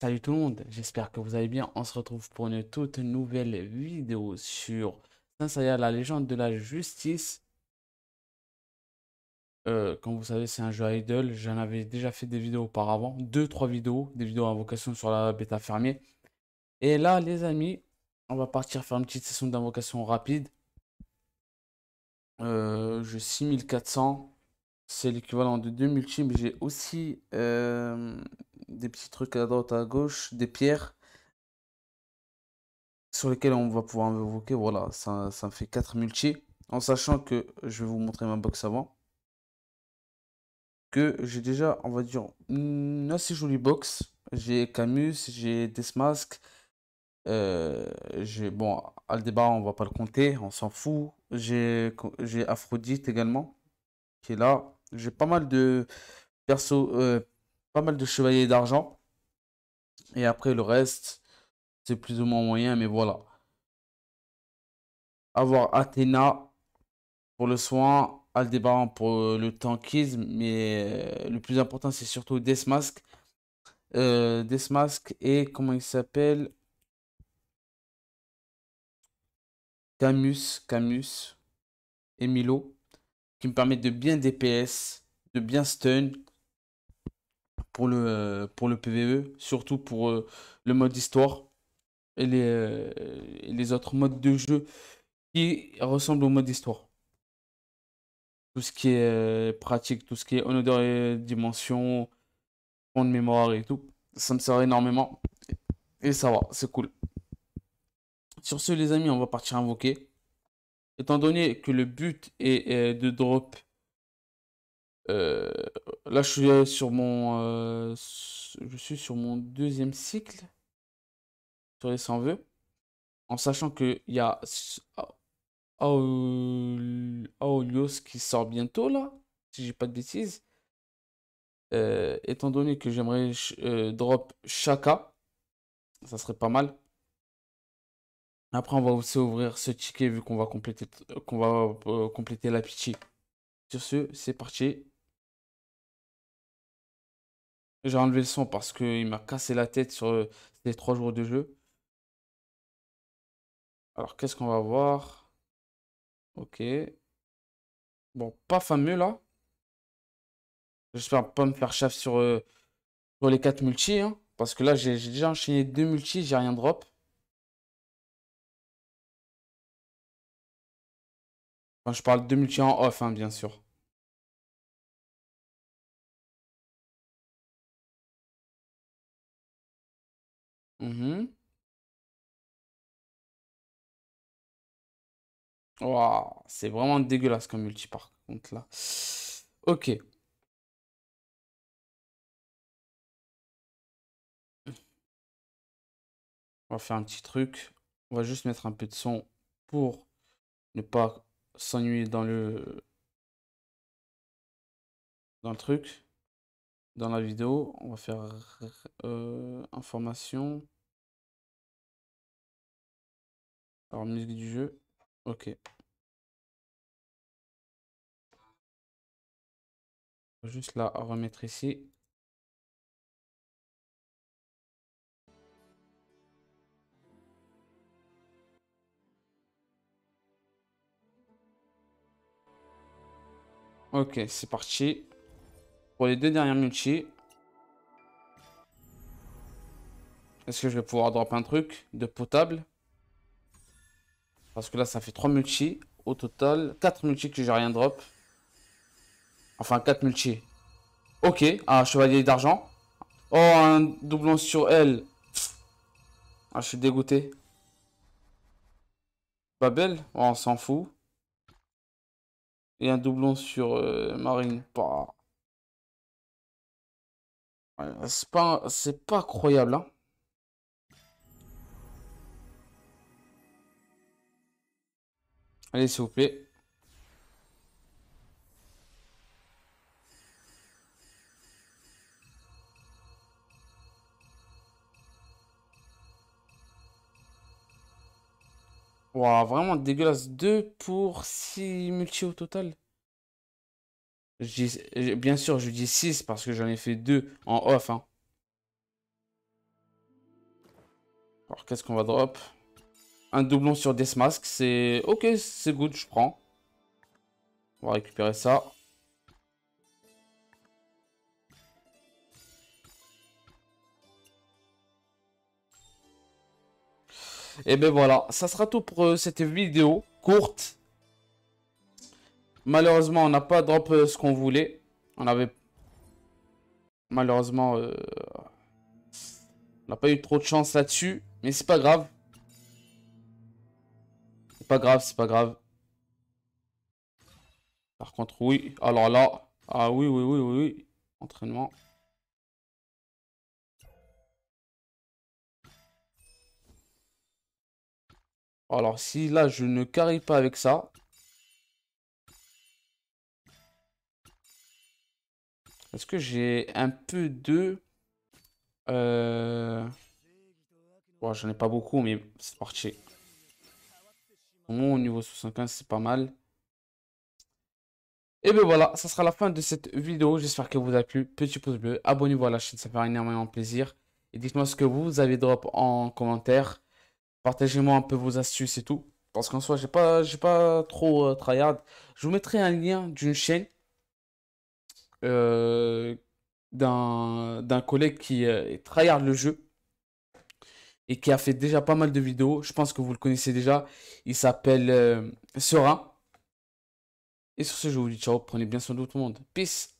Salut tout le monde, j'espère que vous allez bien. On se retrouve pour une toute nouvelle vidéo sur saint la légende de la justice. Euh, comme vous savez, c'est un jeu idle. J'en avais déjà fait des vidéos auparavant, deux, trois vidéos, des vidéos à sur la bêta fermée Et là, les amis, on va partir faire une petite session d'invocation rapide. Euh, je 6400, c'est l'équivalent de 2000 Mais J'ai aussi euh, des petits trucs à droite, à gauche, des pierres sur lesquelles on va pouvoir invoquer. Voilà, ça, ça me fait 4 multi. En sachant que je vais vous montrer ma box avant. Que j'ai déjà, on va dire, une assez jolie box. J'ai Camus, j'ai Deathmask. Euh, j'ai bon, Aldebaran, on va pas le compter, on s'en fout. J'ai Aphrodite également, qui est là. J'ai pas mal de perso, euh, mal de chevaliers d'argent. Et après, le reste, c'est plus ou moins moyen, mais voilà. Avoir Athéna pour le soin, aldebaran pour euh, le tankisme, mais euh, le plus important, c'est surtout Deathmask. Euh, des Deathmask et comment il s'appelle Camus, Camus et Milo, qui me permet de bien DPS, de bien stun, pour le, euh, pour le PVE, surtout pour euh, le mode histoire et les, euh, les autres modes de jeu qui ressemblent au mode histoire tout ce qui est pratique, tout ce qui est honor et dimension, fond de mémoire et tout. Ça me sert énormément. Et ça va, c'est cool. Sur ce, les amis, on va partir invoquer. Étant donné que le but est de drop euh, là, je suis sur mon, euh, je suis sur mon deuxième cycle sur les 100 vœux, en sachant que il y a Aolios qui sort bientôt là, si j'ai pas de bêtises. Euh, étant donné que j'aimerais drop Chaka, ça serait pas mal. Après, on va aussi ouvrir ce ticket vu qu'on va compléter, qu'on va compléter la pitié. Sur ce, c'est parti. J'ai enlevé le son parce qu'il m'a cassé la tête sur les euh, trois jours de jeu. Alors, qu'est-ce qu'on va voir Ok. Bon, pas fameux là. J'espère pas me faire chef sur, euh, les quatre multi. Hein, parce que là, j'ai déjà enchaîné deux multi, j'ai rien drop. je parle de multi en off, hein, bien sûr. Mmh c'est vraiment dégueulasse comme multi par contre là. Ok. On va faire un petit truc. On va juste mettre un peu de son pour ne pas s'ennuyer dans le dans le truc dans la vidéo, on va faire euh, information. Alors, musique du jeu. Ok. Juste la remettre ici. Ok, c'est parti pour les deux dernières multi. Est-ce que je vais pouvoir drop un truc de potable Parce que là, ça fait 3 multi au total. 4 multi que j'ai rien drop. Enfin, 4 multi. Ok, un chevalier d'argent. Oh, un doublon sur elle. Ah, je suis dégoûté. Pas belle oh, On s'en fout. Et un doublon sur euh, Marine. Bah. C'est pas, c'est pas croyable, hein. Allez, s'il vous plaît. Waouh, vraiment dégueulasse. 2 pour 6 multi au total bien sûr, je dis 6 parce que j'en ai fait 2 en off. Hein. Alors, qu'est-ce qu'on va drop Un doublon sur masques c'est... Ok, c'est good, je prends. On va récupérer ça. Et ben voilà, ça sera tout pour euh, cette vidéo courte Malheureusement, on n'a pas drop euh, ce qu'on voulait. On avait... Malheureusement, euh, on n'a pas eu trop de chance là-dessus. Mais c'est pas grave. C'est pas grave, c'est pas grave. Par contre, oui. Alors là... Ah oui, oui, oui, oui, oui. Entraînement. Alors si là, je ne carie pas avec ça... Est-ce que j'ai un peu de... Euh... Bon, j'en ai pas beaucoup, mais c'est parti. Au moins, au niveau 75, c'est pas mal. Et bien voilà, ça sera la fin de cette vidéo. J'espère que vous a plu. Petit pouce bleu, abonnez-vous à la chaîne, ça fait énormément plaisir. Et dites-moi ce que vous avez drop en commentaire. Partagez-moi un peu vos astuces et tout. Parce qu'en soi, j'ai pas, pas trop euh, tryhard. Je vous mettrai un lien d'une chaîne euh, d'un collègue qui euh, très tryhard le jeu et qui a fait déjà pas mal de vidéos. Je pense que vous le connaissez déjà. Il s'appelle euh, Sera. Et sur ce, je vous dis ciao. Prenez bien soin de tout le monde. Peace.